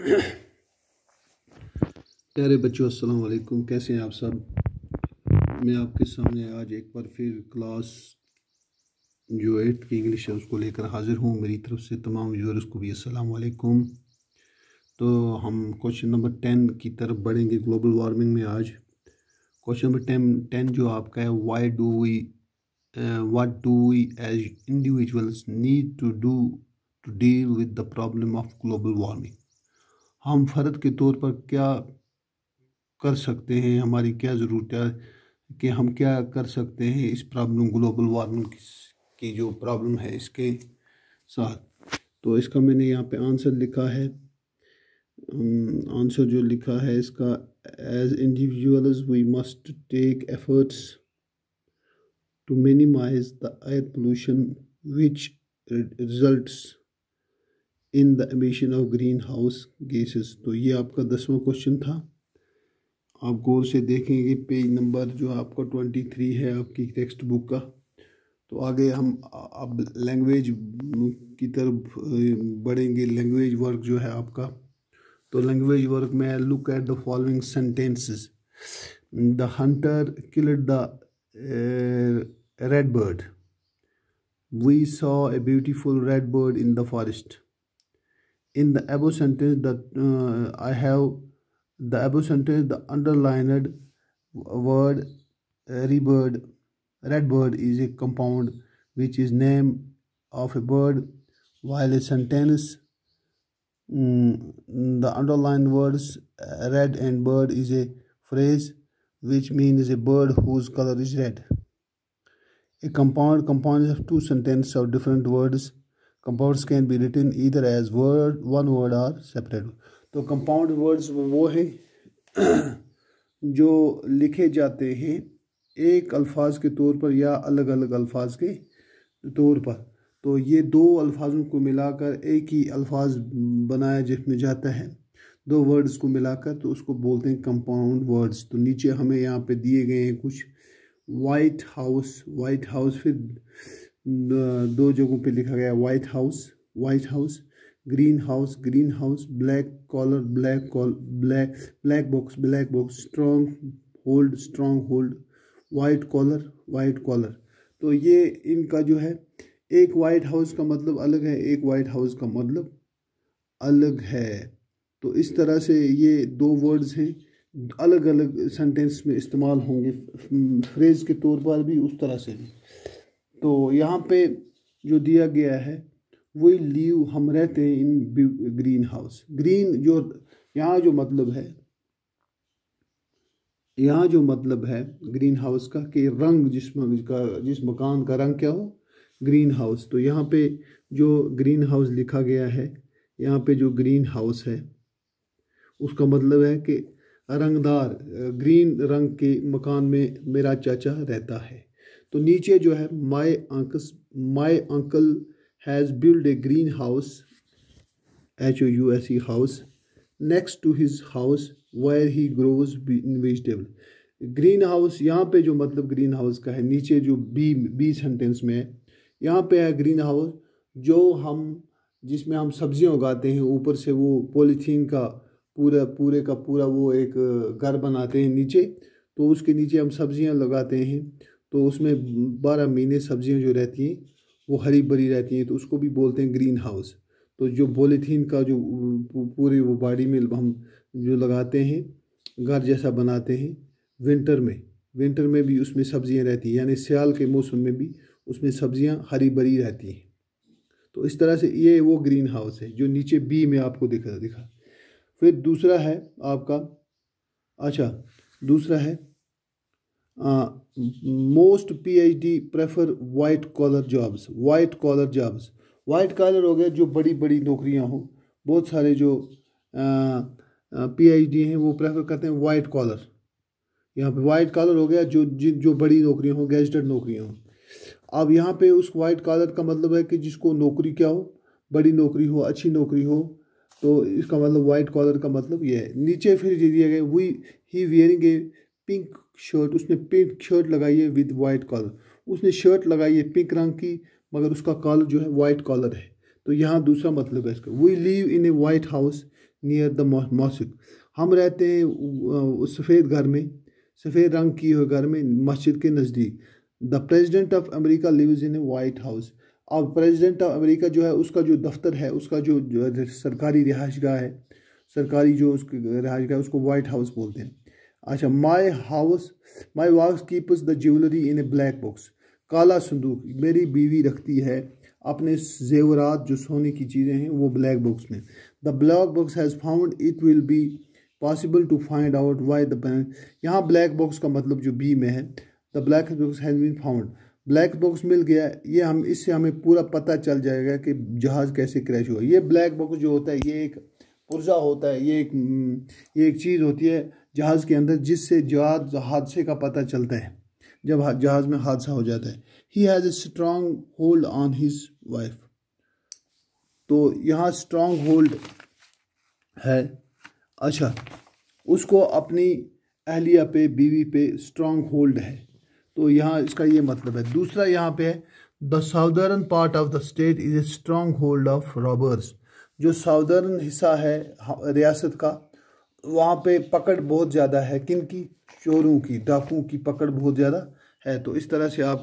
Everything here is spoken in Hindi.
प्यारे बच्चों अस्सलाम वालेकुम कैसे हैं आप सब मैं आपके सामने आज एक बार फिर क्लास जो एट की इंग्लिश है उसको लेकर हाज़िर हूँ मेरी तरफ से तमाम व्यूअर्स को भी अस्सलाम वालेकुम तो हम क्वेश्चन नंबर टेन की तरफ बढ़ेंगे ग्लोबल वार्मिंग में आज क्वेश्चन नंबर टेन टेन जो आपका है why do we what do we as individuals need to do to deal with the problem of global warming हम फ़र्द के तौर पर क्या कर सकते हैं हमारी क्या ज़रूरत है कि हम क्या कर सकते हैं इस प्रॉब्लम ग्लोबल वार्मिंग की जो प्रॉब्लम है इसके साथ तो इसका मैंने यहाँ पे आंसर लिखा है आंसर जो लिखा है इसका as individuals we must take efforts to minimise the air pollution which results in the emission of greenhouse gases तो ये आपका दसवां क्वेश्चन था आप गौर से देखेंगे पेज नंबर जो आपका ट्वेंटी थ्री है आपकी टेक्स्ट बुक का तो आगे हम अब लैंग्वेज की तरफ बढ़ेंगे लैंग्वेज वर्क जो है आपका तो लैंग्वेज वर्क में look at the following sentences the hunter killed the red bird we saw a beautiful red bird in the forest in the above sentence that uh, i have the above sentence the underlined word uh, rebird redbird is a compound which is name of a bird while a sentence um, the underlined words uh, red and bird is a phrase which means a bird whose color is red a compound components of two sentences of different words compounds can be written either as word one word or separate तो कंपाउंड वर्ड्स वो हैं जो लिखे जाते हैं एक अल्फाज के तौर पर या अलग अलग अल्फाज के तौर पर तो ये दो अल्फाजों को मिलाकर एक ही अल्फाज बनाया जिसमें जाता है दो वर्ड्स को मिलाकर तो उसको बोलते हैं कंपाउंड वर्ड्स तो नीचे हमें यहाँ पे दिए गए हैं कुछ वाइट हाउस वाइट हाउस फिर दो जगहों पे लिखा गया white house white house green house green house black collar black call black black box black box strong hold strong hold white collar white collar तो ये इनका जो है एक वाइट हाउस का मतलब अलग है एक वाइट हाउस का मतलब अलग है तो इस तरह से ये दो वर्ड्स हैं अलग अलग सेंटेंस में इस्तेमाल होंगे फ्रेज के तौर पर भी उस तरह से भी तो यहाँ पे जो दिया गया है वही लीव हम रहते हैं इन ग्रीन हाउस ग्रीन जो यहाँ जो मतलब है यहाँ जो मतलब है ग्रीन हाउस का कि रंग जिस का जिस मकान का रंग क्या हो ग्रीन हाउस तो यहाँ पे जो ग्रीन हाउस लिखा गया है यहाँ पे जो ग्रीन हाउस है उसका मतलब है कि रंगदार ग्रीन रंग के मकान में मेरा चाचा रहता है तो नीचे जो है my uncles my uncle has build a green house H O U S E house next to his house where he grows vegetable green house यहाँ पे जो मतलब ग्रीन हाउस का है नीचे जो बी बी सेंटेंस में है यहाँ पे है ग्रीन हाउस जो हम जिसमें हम सब्जियाँ उगाते हैं ऊपर से वो पॉलीथीन का पूरा पूरे का पूरा वो एक घर बनाते हैं नीचे तो उसके नीचे हम सब्जियाँ लगाते हैं तो उसमें बारह महीने सब्जियां जो रहती हैं वो हरी भरी रहती हैं तो उसको भी बोलते हैं ग्रीन हाउस तो जो बोलीथीन का जो पूरी वो बाड़ी में हम जो लगाते हैं घर जैसा बनाते हैं विंटर में विंटर में भी उसमें सब्जियां रहती हैं यानी सियाल के मौसम में भी उसमें सब्जियां हरी भरी रहती हैं तो इस तरह से ये वो ग्रीन हाउस है जो नीचे बी में आपको दिखा दिखा फिर दूसरा है आपका अच्छा दूसरा है most PhD prefer white collar jobs white collar jobs white collar हो गए जो बड़ी बड़ी नौकरियां हों बहुत सारे जो पीएचडी uh, uh, हैं वो प्रेफर करते हैं वाइट कॉलर यहाँ पे वाइट कॉलर हो गया जो जिन जो बड़ी नौकरियाँ हों गैजेटेड नौकरियाँ हों अब यहाँ पे उस वाइट कॉलर का मतलब है कि जिसको नौकरी क्या हो बड़ी नौकरी हो अच्छी नौकरी हो तो इसका मतलब वाइट कॉलर का मतलब ये है नीचे फिर दिया गया we he wearing a pink shirt उसने पिंक शर्ट लगाई है विद वाइट कॉलर उसने शर्ट लगाई है पिंक रंग की मगर उसका कॉलर जो है वाइट कॉलर है तो यहाँ दूसरा मतलब है इसका we live in a white house near the masjid हम रहते हैं सफ़ेद घर में सफ़ेद रंग की हुए घर में मस्जिद के नज़दीक the president of America lives in a white house अब प्रेजिडेंट ऑफ अमरीका जो है उसका जो दफ्तर है उसका जो, जो सरकारी गाह है सरकारी जो उसकी गाह है उसको वाइट हाउस बोलते हैं अच्छा माई हाउस माई वाउस keeps the jewellery in a black box काला संदूक मेरी बीवी रखती है अपने जेवरात जो सोने की चीज़ें हैं वो ब्लैक बॉक्स में the black box has found it will be possible to find out why the pan यहाँ ब्लैक बॉक्स का मतलब जो बी में है the black box has been found black box मिल गया ये हम इससे हमें पूरा पता चल जाएगा कि जहाज़ कैसे क्रैश हुआ ये ब्लैक बॉक्स जो होता है ये एक पुर्जा होता है ये एक ये एक चीज़ होती है जहाज़ के अंदर जिससे जहाज हादसे का पता चलता है जब जहाज़ में हादसा हो जाता है ही has a strong hold on his wife तो यहाँ स्ट्रॉन्ग होल्ड है अच्छा उसको अपनी अहलिया पे बीवी पे स्ट्रॉन्ग होल्ड है तो यहाँ इसका ये मतलब है दूसरा यहाँ पे है the southern part of the state is a strong stronghold of robbers जो साउदर्न हिस्सा है रियासत का वहाँ पे पकड़ बहुत ज़्यादा है किन की चोरों की डाकुओं की पकड़ बहुत ज़्यादा है तो इस तरह से आप